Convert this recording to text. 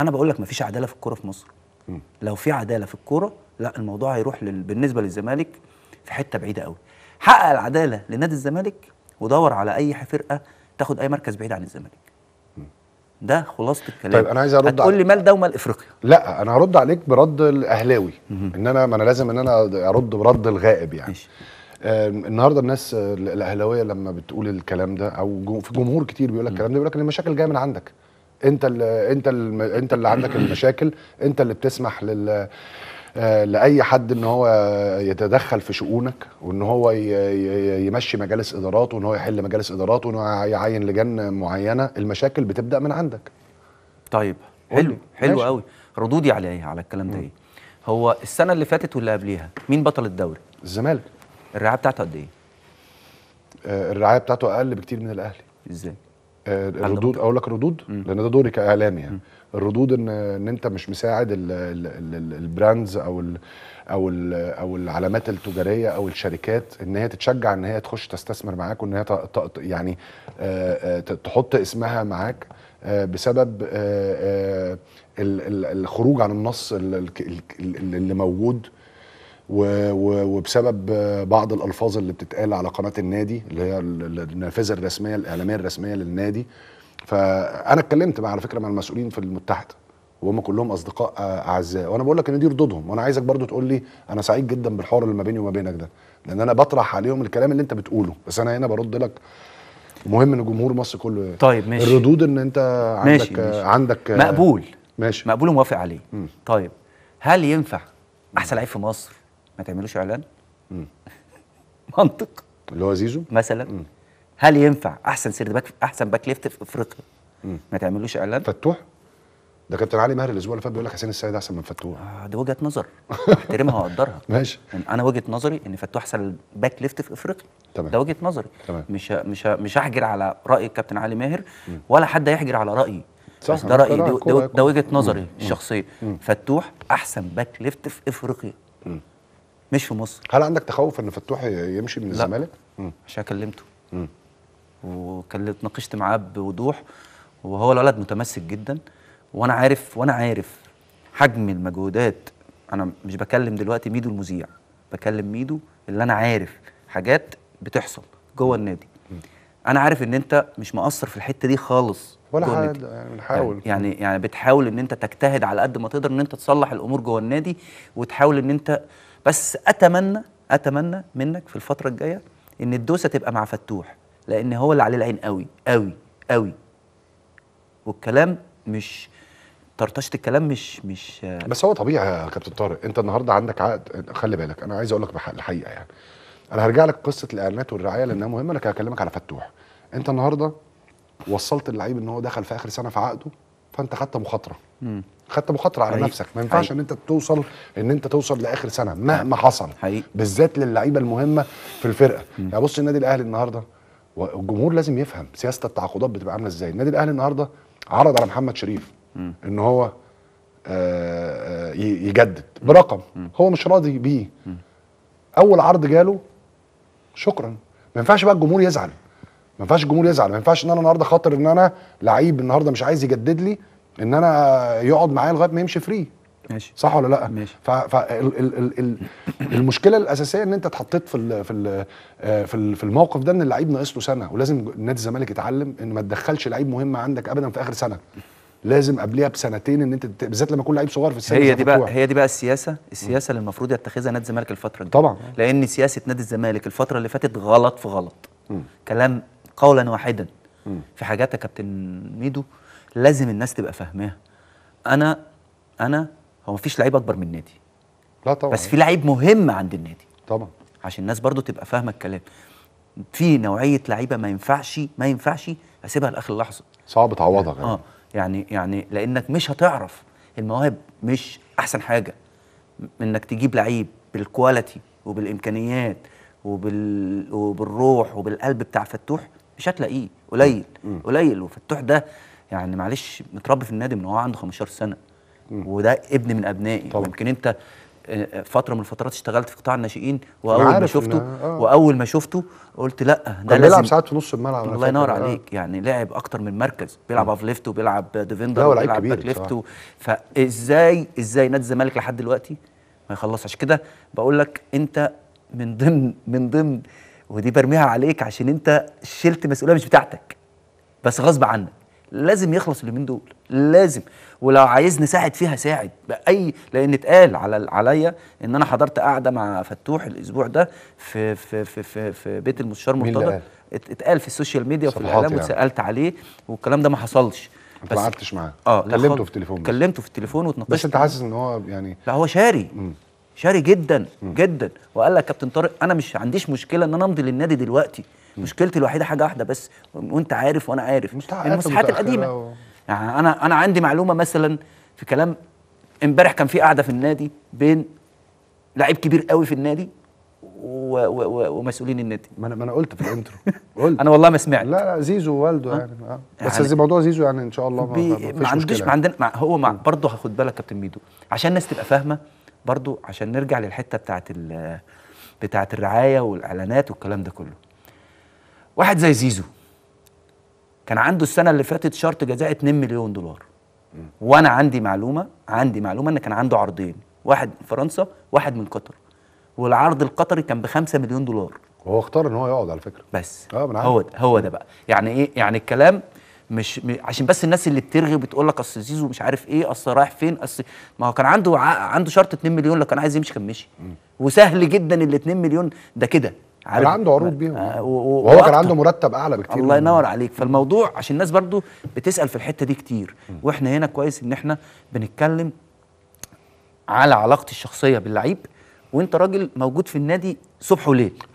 انا بقول لك مفيش عداله في الكوره في مصر لو في عداله في الكوره لا الموضوع هيروح لل... بالنسبه للزمالك في حته بعيده قوي حقق العداله لنادي الزمالك ودور على اي فرقه تاخد اي مركز بعيد عن الزمالك ده خلاصه الكلام طيب انا عايز ارد هتقول لي مال ده ومال افريقيا لا انا هرد عليك برد الاهلاوي ان انا ما انا لازم ان انا ارد برد الغائب يعني ماشي. آه النهارده الناس الاهلاويه لما بتقول الكلام ده او في جمهور كتير بيقول لك الكلام ده بيقول لك ان المشاكل جايه من عندك انت اللي انت اللي انت اللي عندك المشاكل انت اللي بتسمح لل آه، لاي حد ان هو يتدخل في شؤونك وان هو يمشي مجالس اداراته وان هو يحل مجالس اداراته وان هو يعين لجان معينه المشاكل بتبدا من عندك طيب حلو حلو قوي ردودي على ايه على الكلام ده ايه هو السنه اللي فاتت واللي قبليها مين بطل الدوري الزمالك الرعايه بتاعته قد ايه آه، الرعايه بتاعته اقل بكتير من الاهلي ازاي آه، الردود اقول لك الردود لان ده دوري كاعلامي يعني الردود ان ان انت مش مساعد البراندز او الـ او الـ او العلامات التجاريه او الشركات ان هي تتشجع ان هي تخش تستثمر معاك وان هي يعني آه، آه، تحط اسمها معاك بسبب الخروج عن النص اللي موجود وبسبب بعض الالفاظ اللي بتتقال على قناه النادي اللي هي النافذه الرسميه الاعلاميه الرسميه للنادي فانا اتكلمت مع على فكره مع المسؤولين في المتحده وهم كلهم اصدقاء آه، اعزاء وانا بقول لك ان دي ردودهم وانا عايزك برضو تقول لي انا سعيد جدا بالحوار اللي ما بيني وما بينك ده لان انا بطرح عليهم الكلام اللي انت بتقوله بس انا هنا برد لك مهم ان جمهور مصر كله طيب ماشي الردود ان انت عندك ماشي ماشي. عندك آه، مقبول ماشي مقبول وموافق عليه طيب هل ينفع احسن لعيب في مصر ما تعملوش اعلان منطق اللي هو زيزو مثلا مم. هل ينفع احسن سيرد باك احسن باك ليفت في افريقيا ما تعملوش اعلان فتوح ده كابتن علي ماهر الاسبوع اللي فات بيقول لك حسين السيد احسن من فتوح آه دي وجهه نظر احترمها واقدرها ماشي انا وجهه نظري ان فتوح احسن باك ليفت في افريقيا تمام ده وجهه نظري تمام مش مش مش هحجر على راي الكابتن علي ماهر مم. ولا حد هيحجر على رايي صح ده رايي ده, وجهه نظري مم. الشخصيه مم. فتوح احسن باك ليفت في افريقيا مش في مصر هل عندك تخوف ان فتوح يمشي من الزمالك؟ عشان كلمته وكلمت ناقشت معاه بوضوح وهو الولد متمسك جدا وانا عارف وانا عارف حجم المجهودات انا مش بكلم دلوقتي ميدو المذيع بكلم ميدو اللي انا عارف حاجات بتحصل جوه النادي انا عارف ان انت مش مقصر في الحته دي خالص ولا حاجه يعني بنحاول يعني،, يعني يعني بتحاول ان انت تجتهد على قد ما تقدر ان انت تصلح الامور جوه النادي وتحاول ان انت بس اتمنى اتمنى منك في الفتره الجايه ان الدوسه تبقى مع فتوح لان هو اللي عليه العين قوي قوي قوي والكلام مش طرطشه الكلام مش مش بس هو طبيعي يا كابتن طارق انت النهارده عندك عقد خلي بالك انا عايز اقول لك الحقيقه يعني انا هرجع لك قصه الاعلانات والرعايه لانها مهمه انا هكلمك على فتوح انت النهارده وصلت اللعيب ان هو دخل في اخر سنه في عقده فانت خدت مخاطره خدت مخاطره على حقيقي. نفسك ما ينفعش ان انت توصل ان انت توصل لاخر سنه مهما حصل حقيقي. بالذات للعيبه المهمه في الفرقه مم. يعني بص النادي الاهلي النهارده والجمهور لازم يفهم سياسه التعاقدات بتبقى عامله ازاي النادي الاهلي النهارده عرض على محمد شريف مم. ان هو آه، آه، يجدد برقم هو مش راضي بيه اول عرض جاله شكرا ما ينفعش بقى الجمهور يزعل ما ينفعش الجمهور يزعل ما ينفعش ان انا النهارده خاطر ان انا لعيب النهارده مش عايز يجدد لي ان انا يقعد معايا لغايه ما يمشي فري ماشي صح ولا لا؟ ماشي فالمشكله الاساسيه ان انت اتحطيت في الـ في الـ آه، في, الـ في الموقف ده ان اللعيب ناقص له سنه ولازم نادي الزمالك يتعلم ان ما تدخلش لعيب مهم عندك ابدا في اخر سنه لازم قبليها بسنتين ان انت بالذات لما يكون لعيب صغير في السن هي دي بقى هي دي بقى السياسه السياسه اللي المفروض يتخذها نادي الزمالك الفتره دي طبعا لان سياسه نادي الزمالك الفتره اللي فاتت غلط في غلط م. كلام قولا واحدا في حاجات يا كابتن ميدو لازم الناس تبقى فاهماها انا انا هو مفيش لعيب اكبر من النادي لا طبعا بس في لعيب مهم عند النادي طبعا عشان الناس برضو تبقى فاهمه الكلام في نوعيه لعيبه ما ينفعش ما ينفعش اسيبها لاخر لحظه صعب تعوضها يعني اه يعني يعني لانك مش هتعرف المواهب مش احسن حاجه انك تجيب لعيب بالكواليتي وبالامكانيات وبال... وبالروح وبالقلب بتاع فتوح مش هتلاقيه قليل قليل وفتوح ده يعني معلش متربي في النادي من هو عنده 15 سنه وده ابن من ابنائي طبعا. ممكن انت آه، آه، فتره من الفترات اشتغلت في قطاع الناشئين واول ما شفته آه. واول ما شفته قلت لا ده كان بيلعب ساعات في نص الملعب الله ينور آه. عليك يعني لعب اكتر من مركز بيلعب اوف ليفت وبيلعب ديفندر وبيلعب باك ليفت فازاي ازاي نادي الزمالك لحد دلوقتي ما يخلصش كده بقول لك انت من ضمن من ضمن ودي برميها عليك عشان انت شلت مسؤوليه مش بتاعتك بس غصب عنك لازم يخلص اليومين دول لازم ولو عايزني ساعد فيها ساعد باي لان اتقال على عليا ان انا حضرت قاعده مع فتوح الاسبوع ده في في في في, في بيت المستشار مرتضى اتقال في السوشيال ميديا وفي الاعلام يعني. واتسالت عليه والكلام ده ما حصلش انت ما قعدتش معاه اه كلمته في التليفون كلمته في التليفون واتناقشت بس انت حاسس ان هو يعني لا هو شاري مم. شاري جدا جدا وقال لك كابتن طارق انا مش عنديش مشكله ان انا امضي للنادي دلوقتي مشكلتي الوحيده حاجه واحده بس وانت عارف وانا عارف المساحات القديمه و... يعني انا انا عندي معلومه مثلا في كلام امبارح كان في قاعده في النادي بين لعيب كبير قوي في النادي و... و... ومسؤولين النادي ما انا ما انا قلت في الانترو قلت انا والله ما سمعت لا لا زيزو ووالده آه. يعني آه. بس يعني موضوع زيزو يعني ان شاء الله ما, بي... ما عنديش ما عندنا هو مع برضه هاخد بالك كابتن ميدو عشان الناس تبقى فاهمه برضو عشان نرجع للحته بتاعت بتاعت الرعايه والاعلانات والكلام ده كله واحد زي زيزو كان عنده السنه اللي فاتت شرط جزاء 2 مليون دولار وانا عندي معلومه عندي معلومه ان كان عنده عرضين واحد من فرنسا واحد من قطر والعرض القطري كان ب 5 مليون دولار وهو اختار ان هو يقعد على فكره بس اه عارف. هو ده هو ده بقى يعني ايه يعني الكلام مش عشان بس الناس اللي بترغي بتقول لك اصل زيزو مش عارف ايه اصل رايح فين اصل ما هو كان عنده عنده شرط 2 مليون لو كان عايز يمشي كان مشي وسهل جدا ال 2 مليون ده كده عارف كان عنده عروض بيهم آه وهو كان عنده مرتب اعلى بكتير الله ينور عليك فالموضوع عشان الناس برضو بتسال في الحته دي كتير واحنا هنا كويس ان احنا بنتكلم على علاقتي الشخصيه باللعيب وانت راجل موجود في النادي صبح وليل